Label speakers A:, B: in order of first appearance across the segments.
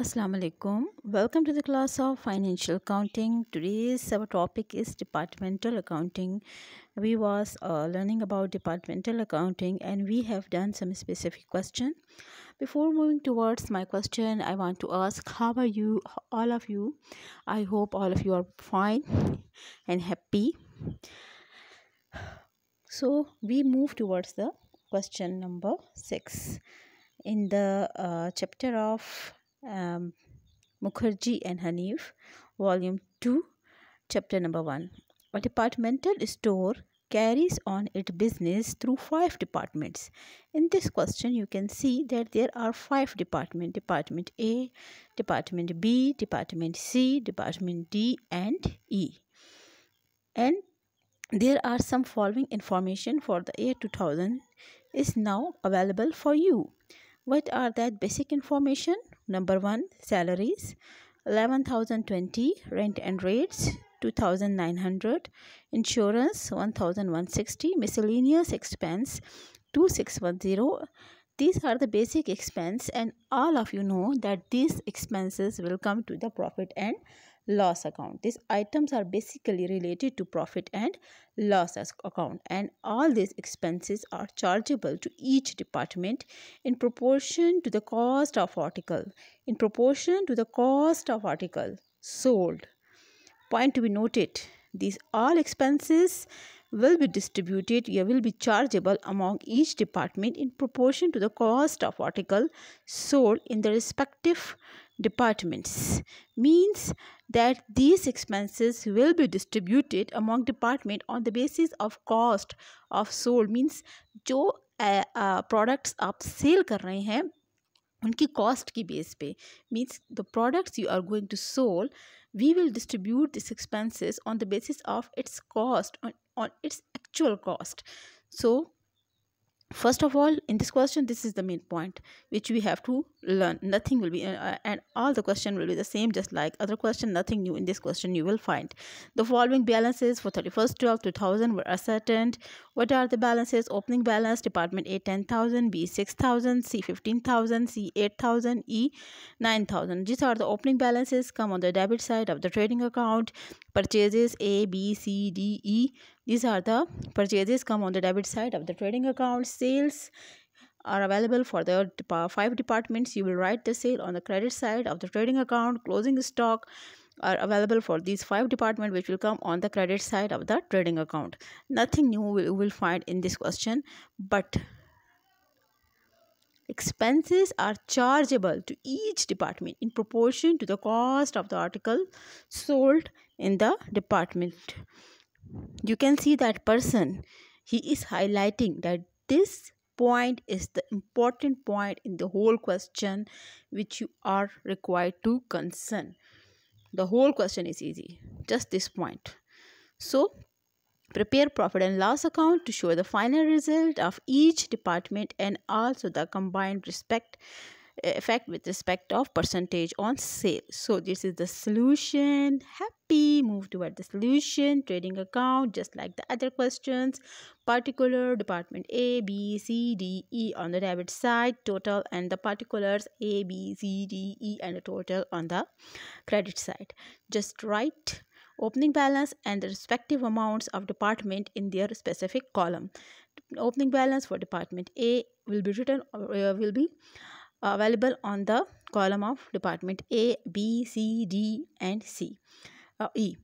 A: Assalamualaikum. Welcome to the class of Financial Accounting. Today's our topic is Departmental Accounting. We was uh, learning about Departmental Accounting and we have done some specific question. Before moving towards my question, I want to ask how are you all of you? I hope all of you are fine and happy. So we move towards the question number 6 in the uh, chapter of um, Mukherjee and Hanif, Volume 2, Chapter Number 1. A departmental store carries on its business through five departments. In this question, you can see that there are five departments Department A, Department B, Department C, Department D, and E. And there are some following information for the year 2000 is now available for you. What are that basic information? Number 1 salaries 11020 rent and rates 2900 insurance 1160 miscellaneous expense 2610 these are the basic expense and all of you know that these expenses will come to the profit and loss account. These items are basically related to profit and loss account and all these expenses are chargeable to each department in proportion to the cost of article. In proportion to the cost of article sold. Point to be noted, these all expenses will be distributed or will be chargeable among each department in proportion to the cost of article sold in the respective departments means that these expenses will be distributed among department on the basis of cost of sold means jo products up sale kar rahe hain unki cost ki means the products you are going to sell we will distribute these expenses on the basis of its cost on its actual cost so first of all in this question this is the main point which we have to learn nothing will be uh, uh, and all the question will be the same just like other question nothing new in this question you will find the following balances for 31st 12 2000 were ascertained what are the balances opening balance department a 10000 b 6000 c 15000 c 8000 e 9000 these are the opening balances come on the debit side of the trading account purchases a b c d e these are the purchases come on the debit side of the trading account. Sales are available for the five departments. You will write the sale on the credit side of the trading account. Closing stock are available for these five departments which will come on the credit side of the trading account. Nothing new you will find in this question but expenses are chargeable to each department in proportion to the cost of the article sold in the department you can see that person he is highlighting that this point is the important point in the whole question which you are required to concern the whole question is easy just this point so prepare profit and loss account to show the final result of each department and also the combined respect effect with respect of percentage on sale so this is the solution happy move toward the solution trading account just like the other questions particular department a b c d e on the debit side total and the particulars a b c d e and the total on the credit side just write opening balance and the respective amounts of department in their specific column opening balance for department a will be written uh, will be available on the column of department A, B, C, D and C. Uh, e.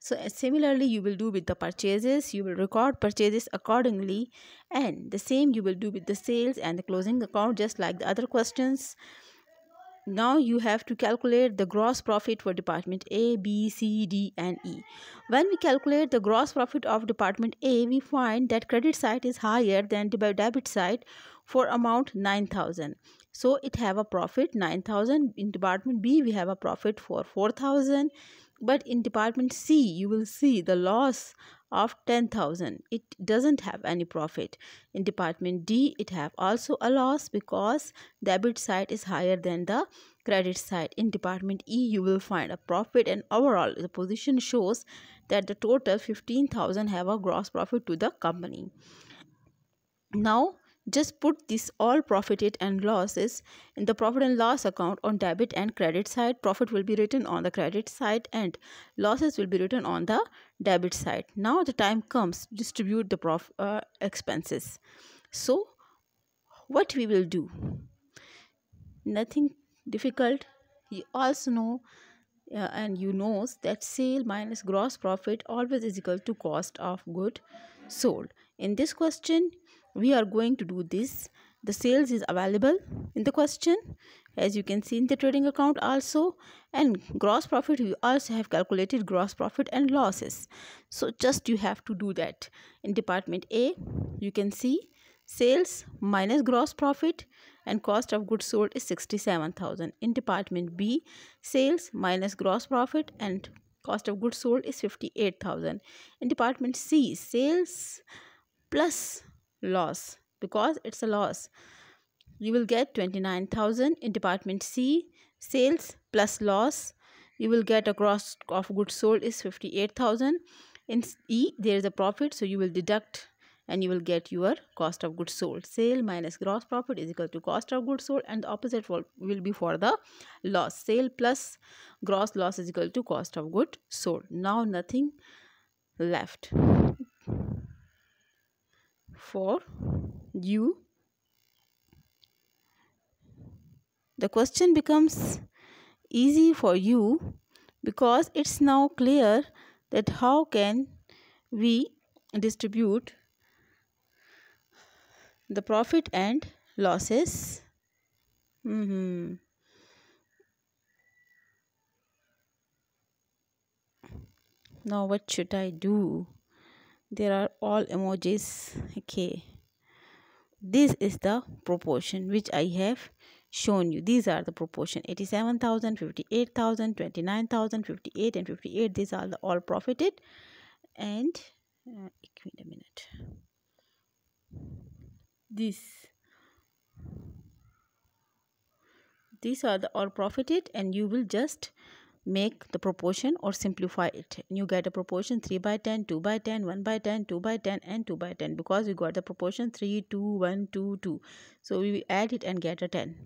A: So uh, similarly you will do with the purchases, you will record purchases accordingly and the same you will do with the sales and the closing account just like the other questions. Now you have to calculate the gross profit for department A, B, C, D and E. When we calculate the gross profit of department A, we find that credit side is higher than the debit side for amount 9000 so it have a profit 9000. In department B we have a profit for 4000. But in department C you will see the loss of 10000 it doesn't have any profit in department d it have also a loss because debit side is higher than the credit side in department e you will find a profit and overall the position shows that the total 15000 have a gross profit to the company now just put this all profit and losses in the profit and loss account on debit and credit side. Profit will be written on the credit side and losses will be written on the debit side. Now the time comes distribute the prof uh, expenses. So what we will do? Nothing difficult. You also know uh, and you knows that sale minus gross profit always is equal to cost of good sold. In this question, we are going to do this the sales is available in the question as you can see in the trading account also and gross profit we also have calculated gross profit and losses so just you have to do that in department a you can see sales minus gross profit and cost of goods sold is 67000 in department b sales minus gross profit and cost of goods sold is 58000 in department c sales plus loss because it's a loss. You will get 29,000 in department C sales plus loss. You will get a gross of goods sold is 58,000. In E there is a profit so you will deduct and you will get your cost of goods sold. Sale minus gross profit is equal to cost of goods sold and the opposite will, be for the loss. Sale plus gross loss is equal to cost of goods sold. Now nothing left for you, The question becomes easy for you because it's now clear that how can we distribute the profit and losses. Mm -hmm. Now what should I do? there are all emojis okay this is the proportion which i have shown you these are the proportion 87000 58000 29000 58 and 58 these are the all profited and uh, wait a minute this these are the all profited and you will just make the proportion or simplify it you get a proportion 3 by 10 2 by 10 1 by 10 2 by 10 and 2 by 10 because you got the proportion 3 2 1 2 2 so we add it and get a 10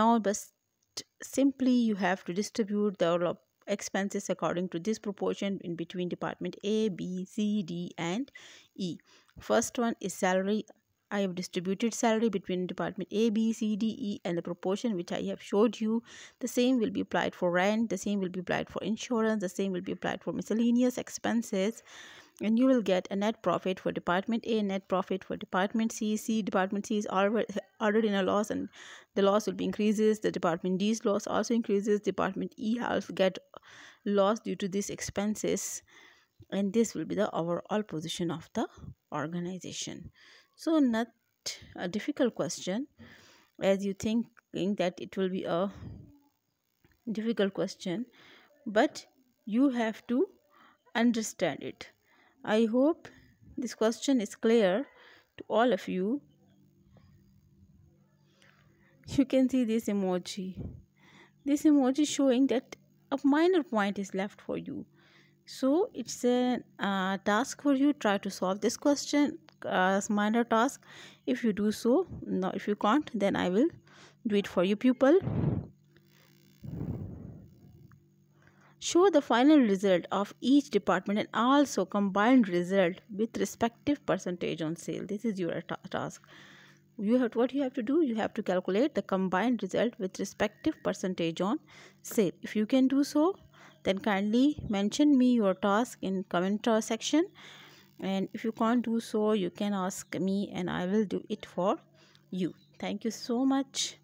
A: now just simply you have to distribute the expenses according to this proportion in between department a b c d and e first one is salary I have distributed salary between department A, B, C, D, E and the proportion which I have showed you. The same will be applied for rent, the same will be applied for insurance, the same will be applied for miscellaneous expenses and you will get a net profit for department A, net profit for department C. C department C is already in a loss and the loss will be increases. The department D's loss also increases. Department E also get loss due to these expenses and this will be the overall position of the organization so not a difficult question as you thinking that it will be a difficult question but you have to understand it i hope this question is clear to all of you you can see this emoji this emoji showing that a minor point is left for you so it's a uh, task for you try to solve this question uh, minor task if you do so no if you can't then i will do it for you pupil show the final result of each department and also combined result with respective percentage on sale this is your ta task you have what you have to do you have to calculate the combined result with respective percentage on sale if you can do so then kindly mention me your task in comment section and if you can't do so you can ask me and i will do it for you thank you so much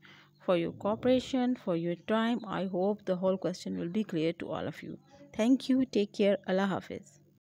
A: for your cooperation for your time i hope the whole question will be clear to all of you thank you take care allah hafiz